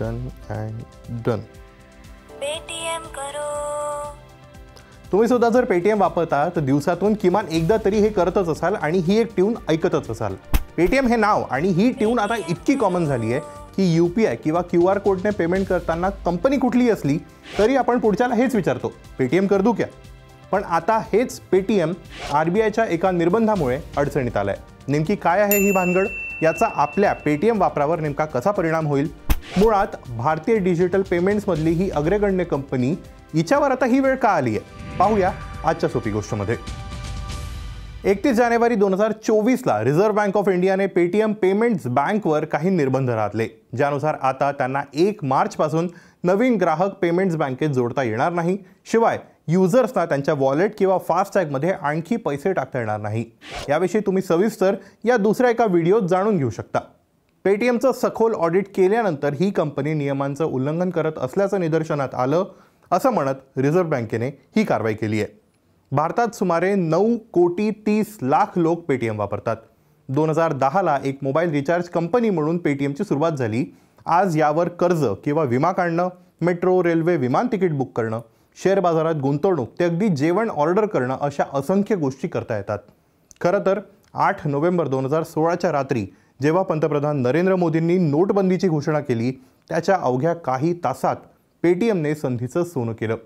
done and done Paytm करो तुम्ही सुद्धा जर पेटीएम वापरता तर दिवसातून किमान एकदा तरी हे करतच असाल आणि ही एक ट्यून ऐकतच असाल पेटीएम हे नाव आणि ही ट्यून आता इतकी कॉमन झाली आहे की यू पी आय किंवा क्यू आर कोडने पेमेंट करताना कंपनी कुठली असली तरी आपण पुढच्याला हेच विचारतो पेटीएम कर क्या पण आता हेच पेटीएम आर बी आयच्या एका निर्बंधामुळे अडचणीत आलं आहे नेमकी काय आहे ही भानगड याचा आपल्या पेटीएम वापरावर नेमका कसा परिणाम होईल मुळात भारतीय डिजिटल मधली ही अग्रगण्य कंपनी हिच्यावर आता ही वेळ का आली आहे पाहूया आजच्या सोपी गोष्टमध्ये एकतीस जानेवारी दोन हजार चोवीसला रिझर्व्ह बँक ऑफ इंडियाने पेटीएम पेमेंट्स बँकवर काही निर्बंध घातले ज्यानुसार आता त्यांना एक पासून नवीन ग्राहक पेमेंट्स बँकेत जोडता येणार नाही शिवाय युजर्सना त्यांच्या वॉलेट किंवा फास्टॅगमध्ये आणखी पैसे टाकता येणार नाही याविषयी तुम्ही सविस्तर या दुसऱ्या एका व्हिडिओत जाणून घेऊ शकता पेटीएमचं सखोल ऑडिट केल्यानंतर ही कंपनी नियमांचं उल्लंघन करत असल्याचं निदर्शनात आलं असं म्हणत रिझर्व्ह बँकेने ही कारवाई केली आहे भारतात सुमारे नऊ कोटी तीस लाख लोक पेटीएम वापरतात दोन हजार दहाला एक मोबाईल रिचार्ज कंपनी म्हणून पेटीएमची सुरुवात झाली आज यावर कर्ज किंवा विमा काढणं मेट्रो रेल्वे विमान तिकीट बुक करणं शेअर बाजारात गुंतवणूक ते अगदी जेवण ऑर्डर करणं अशा असंख्य गोष्टी करता येतात खरं तर आठ नोव्हेंबर दोन हजार सोळाच्या रात्री जेव्हा पंतप्रधान नरेंद्र मोदींनी नोटबंदीची घोषणा केली त्याच्या अवघ्या काही तासात पेटीएमने संधीचं सोनं केलं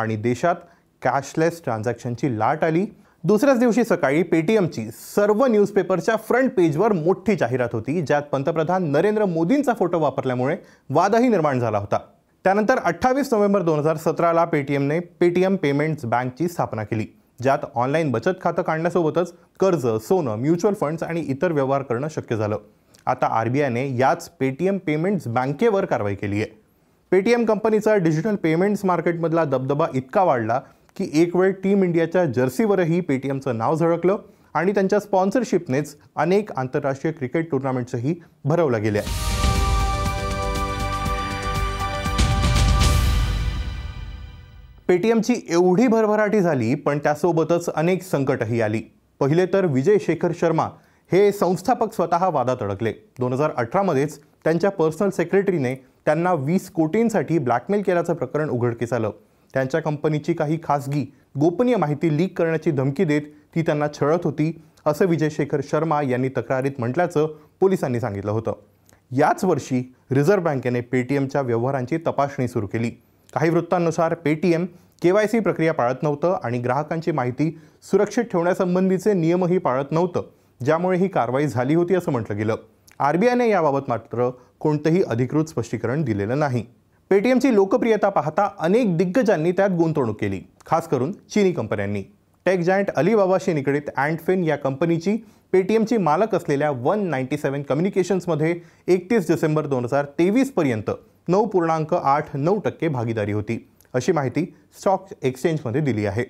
आणि देशात कॅशलेस ट्रान्झॅक्शनची लाट आली दुसऱ्याच दिवशी सकाळी पेटीएमची सर्व न्यूजपेपरच्या फ्रंट पेजवर मोठी जाहिरात होती ज्यात पंतप्रधान नरेंद्र मोदींचा फोटो वापरल्यामुळे वादही निर्माण झाला होता त्यानंतर अठ्ठावीस नोव्हेंबर दोन हजार सतराला पेटीएमने पेटीएम पेमेंट्स बँकची स्थापना केली ज्यात ऑनलाईन बचत खातं काढण्यासोबतच कर्ज सोनं म्युच्युअल फंड्स आणि इतर व्यवहार करणं शक्य झालं आता आर बी आयने याच पेटीएम पेमेंट्स बँकेवर कारवाई केली आहे पेटीएम कंपनीचा डिजिटल पेमेंट्स मार्केटमधला दबदबा इतका वाढला की एक वेळ टीम इंडियाच्या जर्सीवरही पेटीएमचं नाव झळकलं आणि त्यांच्या स्पॉन्सरशिपनेच अनेक आंतरराष्ट्रीय क्रिकेट टुर्नामेंट्सही भरवल्या गेल्या पेटीएमची एवढी भरभराटी झाली पण त्यासोबतच अनेक संकटही आली पहिले तर विजय शेखर शर्मा हे संस्थापक स्वतः वादात अडकले दोन हजार अठरामध्येच त्यांच्या पर्सनल सेक्रेटरीने त्यांना वीस कोटींसाठी ब्लॅकमेल केल्याचं प्रकरण उघडकीस आलं त्यांच्या कंपनीची काही खासगी गोपनीय माहिती लीक करण्याची धमकी देत ती त्यांना छळत होती असं विजय शेखर शर्मा यांनी तक्रारीत म्हटल्याचं पोलिसांनी सांगितलं होतं याच वर्षी रिझर्व्ह बँकेने पेटीएमच्या व्यवहारांची तपासणी सुरू केली काही वृत्तांनुसार पेटीएम के वाय सी प्रक्रिया पाळत नव्हतं आणि ग्राहकांची माहिती सुरक्षित ठेवण्यासंबंधीचे नियमही पाळत नव्हतं ज्यामुळे ही कारवाई झाली होती असं म्हटलं गेलं आरबीआयने याबाबत मात्र कोणतंही अधिकृत स्पष्टीकरण दिलेलं नाही पेटीएमची लोकप्रियता पाहता अनेक दिग्गजांनी त्यात गुंतवणूक केली खास करून चिनी कंपन्यांनी टेक जायंट अलीबाबाशी निगडीत अँडफिन या कंपनीची पेटीएमची मालक असलेल्या वन नाईन्टी सेवन कम्युनिकेशन्समध्ये एकतीस डिसेंबर दोन हजार तेवीसपर्यंत नऊ पूर्णांक आठ नऊ टक्के भागीदारी होती अशी माहिती स्टॉक एक्सचेंजमध्ये दिली आहे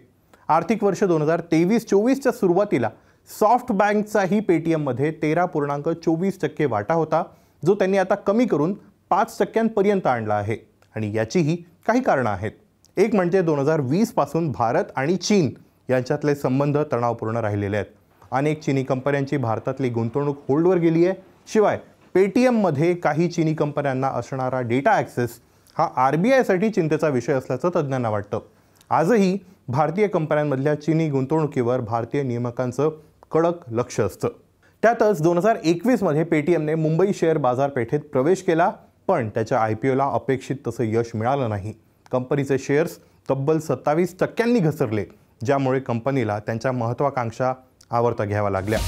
आर्थिक वर्ष दोन हजार तेवीस चोवीसच्या सुरुवातीला सॉफ्ट बँकचाही पेटीएममध्ये तेरा पूर्णांक चोवीस टक्के वाटा होता जो त्यांनी आता कमी करून पाच टक्क्यांपर्यंत आणला आहे आणि याचीही काही कारणं आहेत एक म्हणजे दोन हजार वीसपासून भारत आणि चीन यांच्यातले संबंध तणावपूर्ण राहिलेले आहेत अनेक चीनी कंपन्यांची भारतातली गुंतवणूक होल्डवर गेली आहे शिवाय पेटीएममध्ये काही चिनी कंपन्यांना असणारा डेटा ॲक्सेस हा आर बी आयसाठी चिंतेचा विषय असल्याचं तज्ज्ञांना वाटतं आजही भारतीय कंपन्यांमधल्या चिनी गुंतवणुकीवर भारतीय नियमकांचं कडक लक्ष असतं त्यातच दोन हजार एकवीसमध्ये पेटीएमने मुंबई शेअर बाजारपेठेत प्रवेश केला पण त्याच्या आय पी ओला अपेक्षित तसं यश मिळालं नाही कंपनीचे शेअर्स तब्बल सत्तावीस टक्क्यांनी घसरले ज्यामुळे कंपनीला त्यांच्या महत्त्वाकांक्षा आवर्ता घ्याव्या लागल्या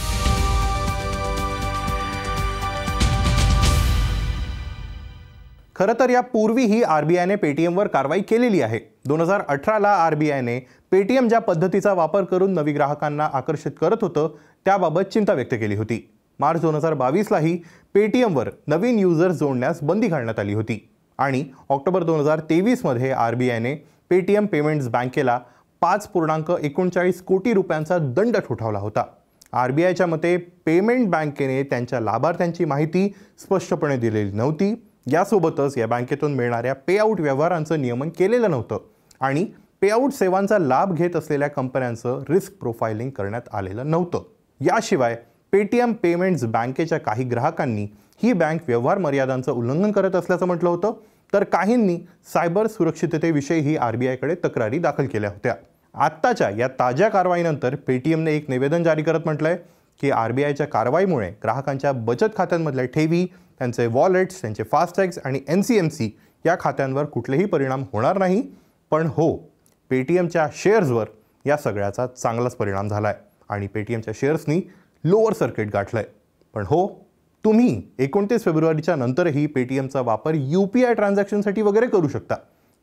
खरं तर यापूर्वीही आर बी आयने पेटीएमवर कारवाई केलेली आहे दोन हजार अठराला आर बी आयने पेटीएम ज्या पद्धतीचा वापर करून नवी ग्राहकांना आकर्षित करत होतं त्याबाबत चिंता व्यक्त केली होती मार्च दोन हजार बावीसलाही पेटीएमवर नवीन युजर जोडण्यास बंदी घालण्यात आली होती आणि ऑक्टोबर दोन हजार तेवीसमध्ये आर बी आयने पेटीएम पेमेंट्स बँकेला पाच पूर्णांक एकोणचाळीस कोटी रुपयांचा दंड ठोठावला होता आर बी आयच्या मते पेमेंट बँकेने त्यांच्या लाभार्थ्यांची माहिती स्पष्टपणे दिलेली नव्हती यासोबतच या बँकेतून मिळणाऱ्या पेआउट व्यवहारांचं नियमन केलेलं नव्हतं आणि पेआउट सेवांचा लाभ घेत असलेल्या कंपन्यांचं रिस्क प्रोफायलिंग करण्यात आलेलं नव्हतं याशिवाय पेटीएम पेमेंट्स बँकेच्या काही ग्राहकांनी ही बँक व्यवहार मर्यादांचं उल्लंघन करत असल्याचं म्हटलं होतं तर काहींनी सायबर सुरक्षिततेविषयीही आर बी आयकडे तक्रारी दाखल केल्या होत्या आत्ताच्या या ताज्या कारवाईनंतर पेटीएमने एक निवेदन जारी करत म्हटलं आहे की आर बी आयच्या कारवाईमुळे ग्राहकांच्या बचत खात्यांमधल्या ठेवी त्यांचे वॉलेट्स त्यांचे फास्टॅग्स आणि एन सी एम सी या खात्यांवर कुठलेही परिणाम होणार नाही पण हो पेटीएमच्या शेअर्सवर या सगळ्याचा चांगलाच परिणाम झाला आहे आणि पेटीएमच्या शेअर्सनी लोअर सर्किट गाठलं आहे पण हो तुम्ही एकोणतीस फेब्रुवारीच्या नंतरही पेटीएमचा वापर यू पी आय ट्रान्झॅक्शनसाठी वगैरे करू शकता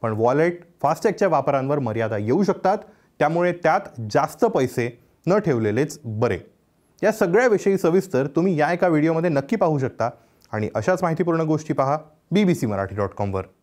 पण वॉलेट फास्टॅगच्या वापरांवर मर्यादा येऊ शकतात त्यामुळे त्यात जास्त पैसे न ठेवलेलेच बरे या सगळ्याविषयी सविस्तर तुम्ही या एका व्हिडिओमध्ये नक्की पाहू शकता आणि अशाच माहितीपूर्ण गोष्टी पहा B B C Marathi dot कॉमवर